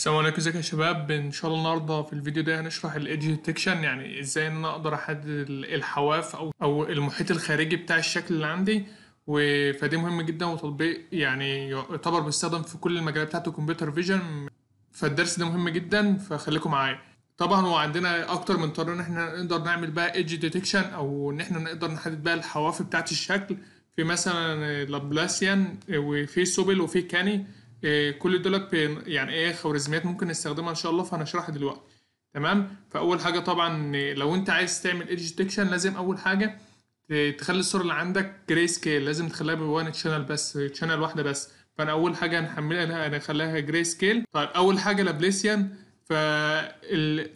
السلام عليكم ازيكم يا شباب ان شاء الله النهارده في الفيديو ده هنشرح الايدج ديتكشن يعني ازاي ان انا اقدر احدد الحواف او او المحيط الخارجي بتاع الشكل اللي عندي فدي مهم جدا وتطبيق يعني يعتبر بيستخدم في كل المجالات بتاعت الكمبيوتر فيجن فالدرس ده مهم جدا فخليكم معايا طبعا هو عندنا اكتر من طريقه ان احنا نقدر نعمل بقى ايدج ديتكشن او ان احنا نقدر نحدد بقى الحواف بتاعت الشكل في مثلا لابلاسيان وفي سوبل وفي كاني إيه، كل دول يعني ايه خوارزميات ممكن نستخدمها ان شاء الله فهنشرحها دلوقتي تمام فاول حاجه طبعا لو انت عايز تعمل ايدج ديتكشن لازم اول حاجه تخلي الصوره اللي عندك جري سكيل لازم تخليها بوان شانل بس شانل واحده بس فانا اول حاجه هنحملها هنخليها جري سكيل طيب اول حاجه لابليسيان ف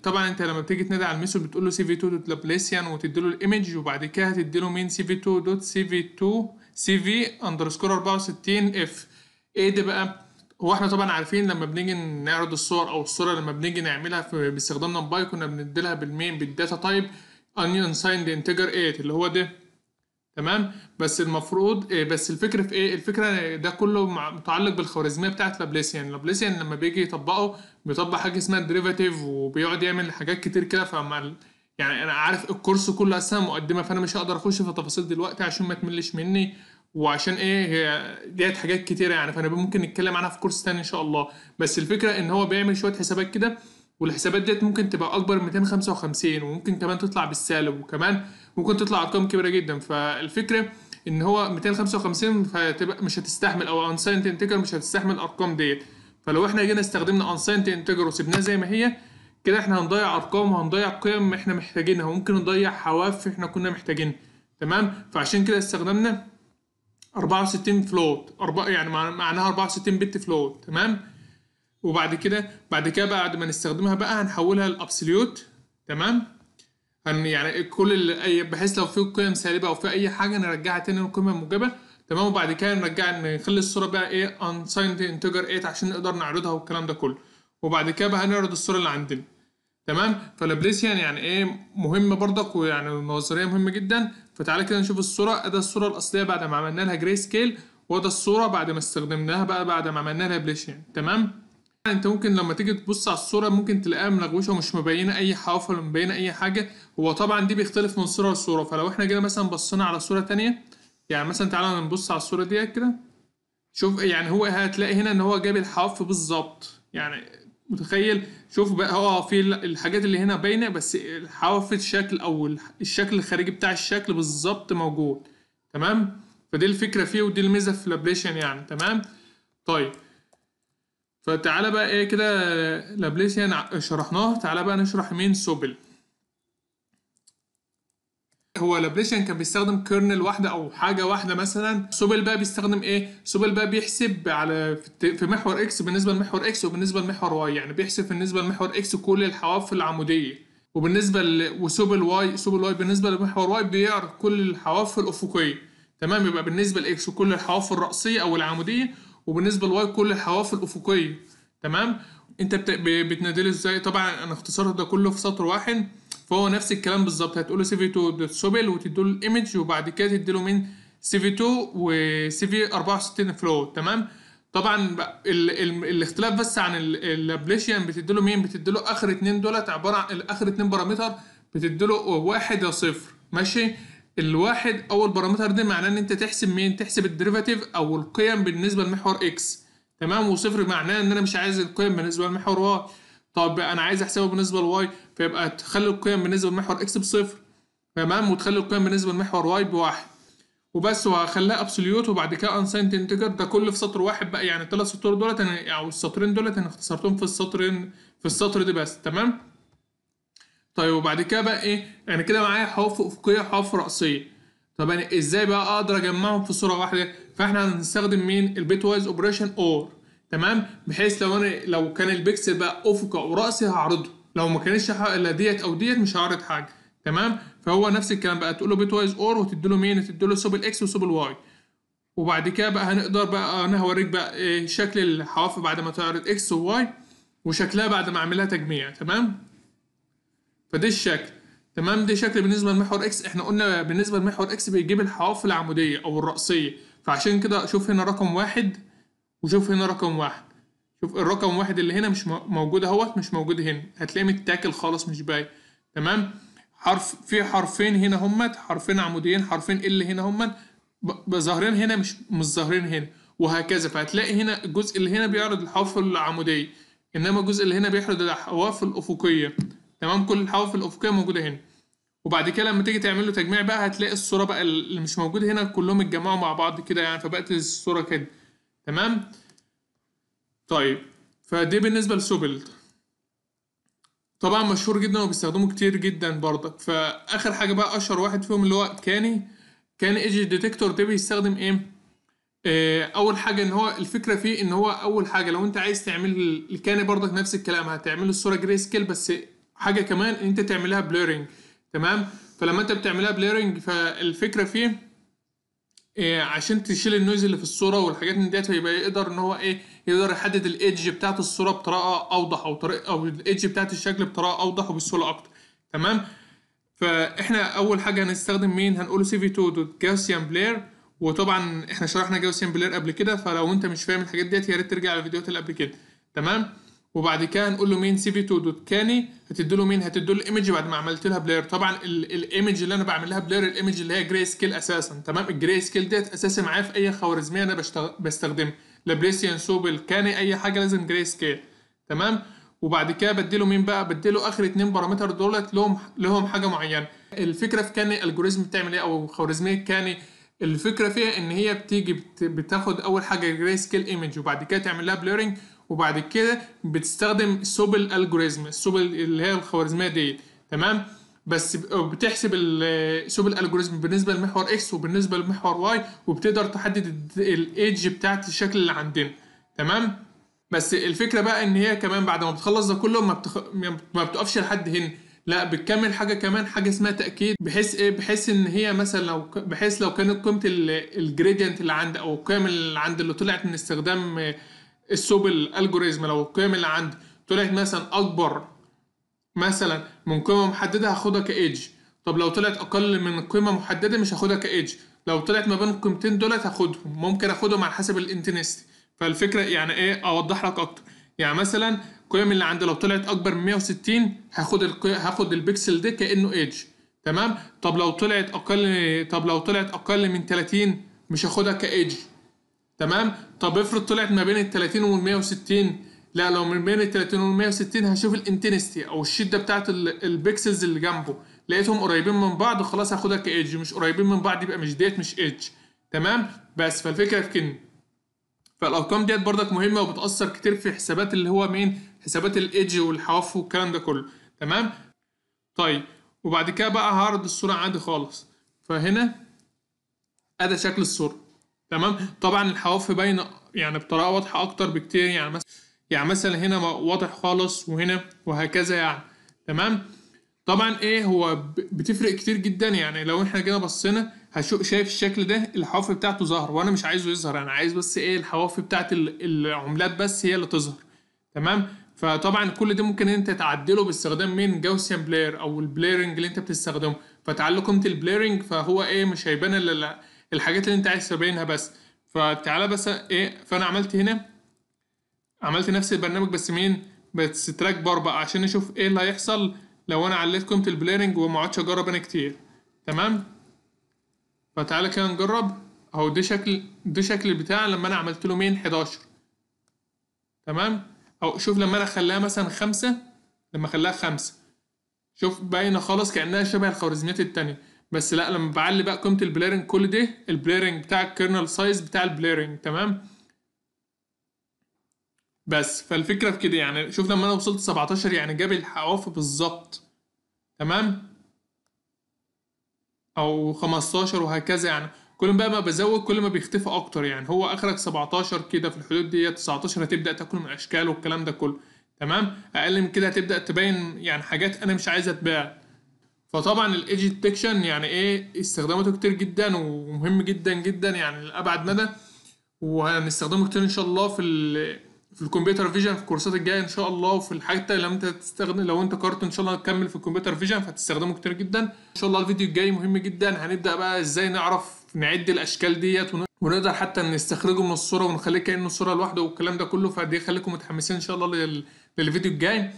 طبعا انت لما بتيجي تنادي على الميسو بتقول له سي في 2 دوت لابليسيان وتدي له الايمج وبعد كده هتدي له مين سي في 2 دوت سي في 2 سي في اندرسكور 64 اف ايه ده بقى هو احنا طبعا عارفين لما بنيجي نعرض الصور او الصوره لما بنيجي نعملها باستخدام نمباي كنا بنديلها بالمين بالداتا تايب انيون سايند انتجر 8 اللي هو ده تمام بس المفروض آه، بس الفكره في ايه الفكره ده كله متعلق بالخوارزميه بتاعه لابليسيان لابليسيان لما بيجي يطبقه بيطبق حاجه اسمها الديريفاتيف وبيقعد يعمل حاجات كتير كده فما يعني انا عارف الكورس كله اساسا مقدمه فانا مش هقدر اخش في تفاصيل دلوقتي عشان ما تملش مني وعشان ايه هي ديت حاجات كتيره يعني فانا ممكن نتكلم عنها في كورس تاني ان شاء الله بس الفكره ان هو بيعمل شويه حسابات كده والحسابات ديت ممكن تبقى اكبر من 255 وممكن كمان تطلع بالسالب وكمان ممكن تطلع ارقام كبيره جدا فالفكره ان هو 255 فتبقى مش هتستحمل او انساينت انتجر مش هتستحمل الارقام ديت فلو احنا جينا استخدمنا انساينت انتجر وسبناه زي ما هي كده احنا هنضيع ارقام وهنضيع قيم احنا محتاجينها وممكن نضيع حواف احنا كنا محتاجينها تمام فعشان كده استخدمنا 64 فلوت أربع يعني معناها 64 بت فلوت تمام وبعد كده بعد كده بعد ما نستخدمها بقى هنحولها لابسوليوت تمام هن يعني كل اي بحيث لو في قيم سالبه او في اي حاجه نرجعها تاني للقيمه الموجبه تمام وبعد كده نرجع نخلي الصوره بقى ايه unsigned integer 8 عشان نقدر نعرضها والكلام ده كله وبعد كده بقى هنعرض الصوره اللي عندنا تمام فلابليسيان يعني،, يعني ايه مهم برضك ويعني النظريه مهمه جدا فتعالى كده نشوف الصوره ادي الصوره الاصليه بعد ما عملنا لها جراي سكيل وده الصوره بعد ما استخدمناها بقى بعد ما عملنا لها بليشن يعني. تمام انت ممكن لما تيجي تبص على الصوره ممكن تلاقيها ملغوشه ومش مبينه اي حواف ولا مبينه اي حاجه هو طبعا دي بيختلف من صوره لصوره فلو احنا جينا مثلا بصينا على صوره ثانيه يعني مثلا تعالى نبص على الصوره ديت كده شوف يعني هو هتلاقي هنا ان هو جاب الحواف بالظبط يعني متخيل شوف بقى هو في الحاجات اللي هنا باينه بس حواف الشكل او الشكل الخارجي بتاع الشكل بالظبط موجود تمام فدي الفكره فيه ودي الميزه في لابليشن يعني تمام طيب فتعالى بقى ايه كده لابليشن شرحناه تعالى بقى نشرح مين سوبل هو لابليشن كان بيستخدم كيرنل واحده او حاجه واحده مثلا سوبل بقى بيستخدم ايه سوبل بقى بيحسب على في محور اكس بالنسبه لمحور اكس وبالنسبه لمحور واي يعني بيحسب بالنسبه لمحور اكس كل الحواف العموديه وبالنسبه ل... وسوبل واي سوبل واي بالنسبه لمحور واي بيعرض كل الحواف الافقيه تمام يبقى بالنسبه لاكس كل الحواف الراسيه او العموديه وبالنسبه لواي كل الحواف الافقيه تمام انت بت... بتنادله ازاي طبعا انا اختصرت ده كله في سطر واحد فهو نفس الكلام بالظبط هتقول له سي في 2 دوت سوبل له الايمج وبعد كده له من سي في 2 وسي في 64 فلو تمام طبعا ال ال الاختلاف بس عن الابليشن له مين بتدي له اخر اتنين دولت عباره عن اخر اتنين بارامتر بتدي له واحد يا صفر ماشي الواحد اول بارامتر ده معناه ان انت تحسب مين تحسب الديريفاتيف او القيم بالنسبه لمحور اكس تمام وصفر معناه ان انا مش عايز القيم بالنسبه لمحور واي طب انا عايز احسبه بالنسبه لواي فيبقى تخلي القيم بالنسبه لمحور اكس بصفر تمام وتخلي القيم بالنسبه لمحور واي بواحد وبس وهخليها ابسوليوت وبعد كده انسايند انتجر ده كله في سطر واحد بقى يعني الثلاث سطور دولت او السطرين دولت انا اختصرتهم في السطرين في السطر ده بس تمام طيب وبعد كده بقى ايه انا يعني كده معايا حواف افقيه وحواف راسيه طب انا ازاي بقى اقدر اجمعهم في صوره واحده فاحنا هنستخدم مين البيت وايز اوبريشن اور تمام بحيث لو انا لو كان البكسل بقى افقي او راسي هعرضه لو ما كانتش الا ديت او ديت مش هعرض حاجه تمام فهو نفس الكلام بقى تقول له بيت وايز اور وتدي له مين تدي له سوب الاكس وسوب الواي وبعد كده بقى هنقدر بقى انا هوريك بقى إيه شكل الحواف بعد ما تعرض اكس وواي وشكلها بعد ما اعملها تجميع تمام فده الشكل تمام ده شكل بالنسبه لمحور اكس احنا قلنا بالنسبه لمحور اكس بيجيب الحواف العموديه او الراسيه فعشان كده شوف هنا رقم واحد وشوف هنا رقم واحد شوف الرقم واحد اللي هنا مش موجود اهوت مش موجود هنا هتلاقيه متاكل خالص مش باين تمام حرف في حرفين هنا همت حرفين عموديين حرفين ال هنا همت ظاهرين هنا مش مش ظاهرين هنا وهكذا فهتلاقي هنا الجزء اللي هنا بيعرض الحواف العموديه انما الجزء اللي هنا بيعرض الحواف الافقيه تمام كل الحواف الافقيه موجوده هنا وبعد كده لما تيجي تعمل له تجميع بقى هتلاقي الصوره بقى اللي مش موجوده هنا كلهم اتجمعوا مع بعض كده يعني فبقت الصوره كده تمام طيب فدي بالنسبه لسوبلد طبعا مشهور جدا وبيستخدموه كتير جدا برضك فاخر حاجه بقى اشهر واحد فيهم اللي هو كاني كان ايجي ديتكتور ده بيستخدم ايه آه، اول حاجه ان هو الفكره فيه ان هو اول حاجه لو انت عايز تعمل الكاني برضك نفس الكلام هتعمل الصوره جري سكيل بس حاجه كمان ان انت تعملها بليرنج تمام فلما انت بتعملها بليرنج فالفكره فيه إيه عشان تشيل النويز اللي في الصوره والحاجات من ديت فيبقى يقدر ان هو ايه يقدر يحدد الايدج بتاعت الصوره بطريقه اوضح او طريقه او الايدج بتاعت الشكل بطريقه اوضح وبسهوله اكتر تمام فاحنا اول حاجه هنستخدم مين هنقول سي في 2 دوت جاوسيان بلير وطبعا احنا شرحنا جاوسيان بلير قبل كده فلو انت مش فاهم الحاجات ديت يا ريت ترجع للفيديوهات اللي قبل كده تمام وبعد كده نقول له مين سي في دوت كاني له مين له الايمج بعد ما عملت لها بلاير طبعا الايمج اللي انا بعمل لها بلاير الايمج اللي هي جراي سكيل اساسا تمام الجراي سكيل ديت اساسي معايا في اي خوارزميه انا بستخدمها لابليسيان سوبل كاني اي حاجه لازم جراي سكيل تمام وبعد كده بدي له مين بقى بدي له اخر اثنين بارامتر دولت لهم لهم حاجه معينه الفكره في كاني الجوريزم بتعمل ايه او خوارزميه كاني الفكره فيها ان هي بتيجي بتاخد اول حاجه جراي سكيل ايمج وبعد كده تعمل لها بليرنج وبعد كده بتستخدم سوبل الجوريزم سوبل اللي هي الخوارزميه ديت تمام بس بتحسب سوبل الالجوريزم بالنسبه لمحور اكس وبالنسبه لمحور واي وبتقدر تحدد الايدج بتاعت الشكل اللي عندنا تمام بس الفكره بقى ان هي كمان بعد ما بتخلص ده كله ما, بتخ... ما بتقفش لحد هنا لا بتكمل حاجه كمان حاجه اسمها تاكيد بحيث ايه بحيث ان هي مثلا لو بحيث لو كانت قيمه الجريدينت اللي عند او القيم اللي عند اللي طلعت من استخدام السوب الالجوريزم لو القيم اللي عندي طلعت مثلا اكبر مثلا من قيمه محدده هاخدها كايدج طب لو طلعت اقل من قيمه محدده مش هاخدها كايدج لو طلعت ما بين القيمتين دولت هاخدهم ممكن اخدهم على حسب الانتنستي فالفكره يعني ايه اوضح لك اكتر يعني مثلا القيم اللي عندي لو طلعت اكبر من 160 هاخد هاخد البكسل ده كانه ايدج تمام طب لو طلعت اقل طب لو طلعت اقل من 30 مش هاخدها كايدج تمام طب افرض طلعت ما بين ال 30 وال 160 لا لو من بين ال 30 وال 160 هشوف الانتنستي او الشده بتاعت البيكسلز اللي جنبه لقيتهم قريبين من بعض خلاص هاخدها كايدج مش قريبين من بعض يبقى مش ديت مش ايدج تمام بس فالفكره في كن فالارقام ديت بردك مهمه وبتاثر كتير في حسابات اللي هو مين حسابات الايدج والحواف والكلام ده كله تمام طيب وبعد كده بقى هعرض الصوره عادي خالص فهنا ادي شكل الصوره تمام طبعا الحواف باينه يعني بطريقه واضحه اكتر بكتير يعني مثلا يعني مثلا هنا واضح خالص وهنا وهكذا يعني تمام طبعا ايه هو بتفرق كتير جدا يعني لو احنا كده بصينا هشوف شايف الشكل ده الحواف بتاعته ظهر وانا مش عايزه يظهر انا عايز بس ايه الحواف بتاعت العملات بس هي اللي تظهر تمام فطبعا كل ده ممكن انت تعدله باستخدام مين جاوسيان بلاير او البليرنج اللي انت بتستخدمه فتعال قيمه البليرنج فهو ايه مش هيبان الا الحاجات اللي انت عايز تبينها بس فتعالى بس ايه فانا عملت هنا عملت نفس البرنامج بس مين بس تراك بار بقى عشان نشوف ايه اللي هيحصل لو انا عليت قيمه البليرنج وما اقعدش اجرب انا كتير تمام فتعالى كده نجرب اهو ده شكل ده شكل البتاع لما انا عملت له مين 11 تمام او شوف لما انا خلاها مثلا خمسة لما خلاها خمسة شوف باينه خالص كانها شبه الخوارزميات التانية بس لا لما بعلي بقى قيمه البليرنج كل ده البليرنج بتاع الكيرنل سايز بتاع البليرنج تمام بس فالفكره في كده يعني شوف لما انا وصلت 17 يعني جاب الحواف بالظبط تمام او 15 وهكذا يعني كل بقى ما بزود كل ما بيختفى اكتر يعني هو اخرك 17 كده في الحدود دي 19 هتبدا تاكل من اشكال والكلام ده كله تمام اقل من كده هتبدا تبين يعني حاجات انا مش عايزه اتباع فطبعا الايدج ديتكشن يعني ايه استخداماته كتير جدا ومهم جدا جدا يعني لابعد مدى وهنستخدمه كتير ان شاء الله في ال في الكمبيوتر فيجن في الكورسات الجايه ان شاء الله وفي الحاجات لو انت تستخدم لو انت قررت ان شاء الله تكمل في الكمبيوتر فيجن فهتستخدمه كتير جدا ان شاء الله الفيديو الجاي مهم جدا هنبدا بقى ازاي نعرف نعد الاشكال ديت ونقدر حتى نستخرجه من الصوره ونخليه كانه صوره لوحده والكلام ده كله فدي خليكم متحمسين ان شاء الله للفيديو الجاي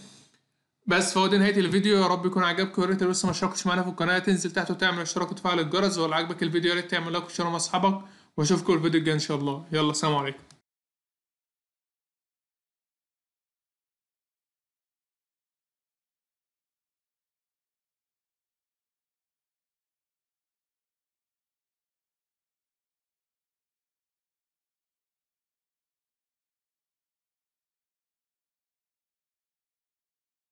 بس فهو دي نهايه الفيديو يا رب يكون عجبكم يا ريت لو لسه ما اشتركتش معانا في القناه تنزل تحت وتعمل اشتراك وتفعل الجرس ولو عجبك الفيديو يا ريت تعمل لايك وشير مع اصحابك واشوفكم الفيديو الجاي ان شاء الله يلا سلام عليكم